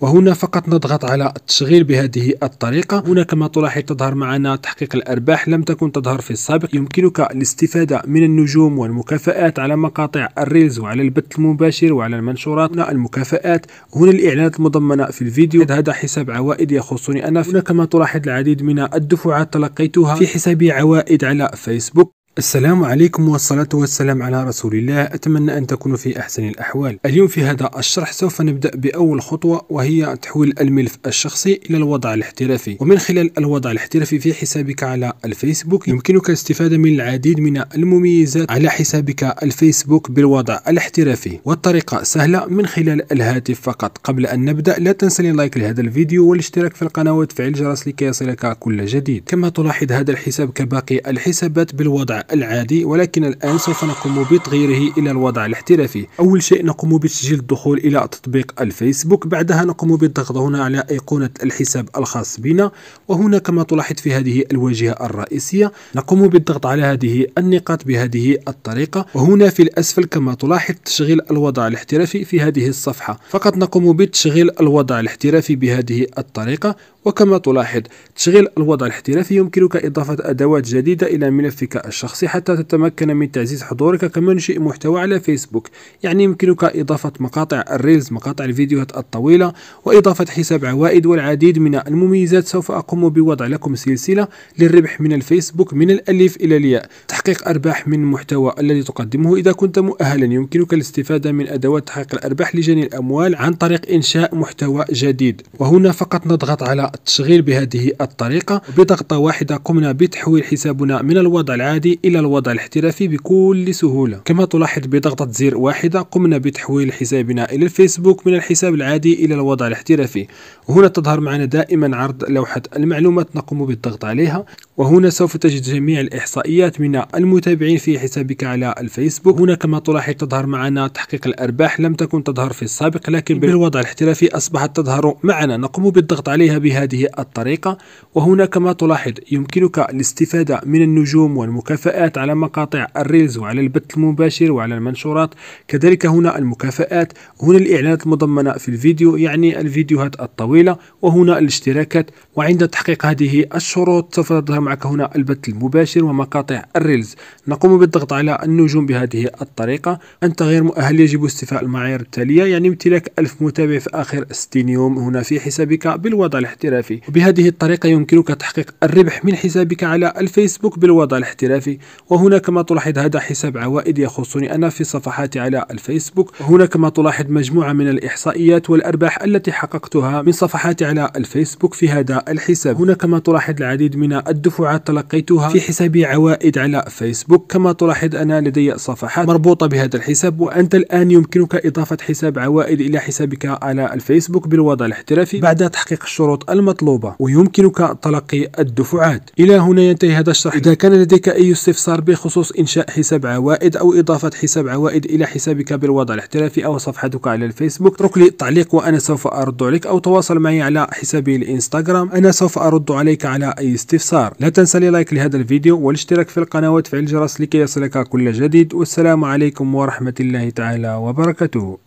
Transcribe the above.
وهنا فقط نضغط على التشغيل بهذه الطريقة هنا كما تلاحظ تظهر معنا تحقيق الأرباح لم تكن تظهر في السابق يمكنك الاستفادة من النجوم والمكافآت على مقاطع الريلز وعلى البث المباشر وعلى المنشورات هنا المكافآت هنا الإعلانات المضمنة في الفيديو هذا حساب عوائد يخصني أنا هنا كما تلاحظ العديد من الدفعات تلقيتها في حسابي عوائد على فيسبوك السلام عليكم والصلاة والسلام على رسول الله أتمنى أن تكونوا في أحسن الأحوال اليوم في هذا الشرح سوف نبدأ بأول خطوة وهي تحويل الملف الشخصي إلى الوضع الاحترافي ومن خلال الوضع الاحترافي في حسابك على الفيسبوك يمكنك الاستفادة من العديد من المميزات على حسابك الفيسبوك بالوضع الاحترافي والطريقة سهلة من خلال الهاتف فقط قبل أن نبدأ لا تنسى لايك لهذا الفيديو والاشتراك في القناة وتفعيل الجرس لكي يصلك كل جديد كما تلاحظ هذا الحساب كباقي الحسابات بالوضع العادي ولكن الآن سوف نقوم بتغييره إلى الوضع الاحترافي أول شيء نقوم بتسجيل الدخول إلى تطبيق الفيسبوك بعدها نقوم بالضغط هنا على أيقونة الحساب الخاص بنا وهنا كما تلاحظ في هذه الواجهة الرئيسية نقوم بالضغط على هذه النقاط بهذه الطريقة وهنا في الأسفل كما تلاحظ تشغيل الوضع الاحترافي في هذه الصفحة فقط نقوم بتشغيل الوضع الاحترافي بهذه الطريقة وكما تلاحظ تشغيل الوضع الاحترافي يمكنك إضافة أدوات جديدة إلى ملفك الشخصي الشخصي حتى تتمكن من تعزيز حضورك كمنشئ محتوى على فيسبوك يعني يمكنك إضافة مقاطع الريلز مقاطع الفيديوهات الطويلة وإضافة حساب عوائد والعديد من المميزات سوف أقوم بوضع لكم سلسلة للربح من الفيسبوك من الألف إلى الياء تحقيق أرباح من المحتوى الذي تقدمه إذا كنت مؤهلا يمكنك الاستفادة من أدوات تحقيق الأرباح لجني الأموال عن طريق إنشاء محتوى جديد وهنا فقط نضغط على التشغيل بهذه الطريقة بضغطة واحدة قمنا بتحويل حسابنا من الوضع العادي إلى الوضع الاحترافي بكل سهولة كما تلاحظ بضغطة زر واحدة قمنا بتحويل حسابنا إلى الفيسبوك من الحساب العادي إلى الوضع الاحترافي وهنا تظهر معنا دائما عرض لوحة المعلومات نقوم بالضغط عليها وهنا سوف تجد جميع الإحصائيات من المتابعين في حسابك على الفيسبوك هنا كما تلاحظ تظهر معنا تحقيق الأرباح لم تكن تظهر في السابق لكن بالوضع الاحترافي أصبحت تظهر معنا نقوم بالضغط عليها بهذه الطريقة وهنا كما تلاحظ يمكنك الاستفادة من النجوم والمكافآت على مقاطع الريلز وعلى البث المباشر وعلى المنشورات كذلك هنا المكافآت هنا الإعلانات المضمنة في الفيديو يعني الفيديوهات الطويلة وهنا الاشتراكات وعند تحقيق هذه الشروط سوف تظهر معك هنا البث المباشر ومقاطع الريلز نقوم بالضغط على النجوم بهذه الطريقة أنت غير مؤهل يجب استفاء المعايير التالية يعني امتلاك ألف متابع في آخر 60 يوم هنا في حسابك بالوضع الاحترافي وبهذه الطريقة يمكنك تحقيق الربح من حسابك على الفيسبوك بالوضع الاحترافي وهنا كما تلاحظ هذا حساب عوائد يخصني أنا في صفحاتي على الفيسبوك هنا كما تلاحظ مجموعة من الإحصائيات والأرباح التي حققتها من صفحاتي على الفيسبوك في هذا الحساب هنا كما تلاحظ العديد من الدفع دفعات تلقيتها في حسابي عوائد على فيسبوك كما تلاحظ أنا لدي صفحات مربوطة بهذا الحساب وأنت الآن يمكنك إضافة حساب عوائد إلى حسابك على الفيسبوك بالوضع الاحترافي بعد تحقيق الشروط المطلوبة ويمكنك تلقي الدفعات إلى هنا ينتهي هذا الشرح إذا كان لديك أي استفسار بخصوص إنشاء حساب عوائد أو إضافة حساب عوائد إلى حسابك بالوضع الاحترافي أو صفحتك على الفيسبوك اترك لي تعليق وأنا سوف أرد عليك أو تواصل معي على حسابي الإنستغرام أنا سوف أرد عليك على أي استفسار لا لا تنسى لايك لهذا الفيديو والاشتراك في القناة وتفعيل الجرس لكي يصلك كل جديد والسلام عليكم ورحمة الله تعالى وبركاته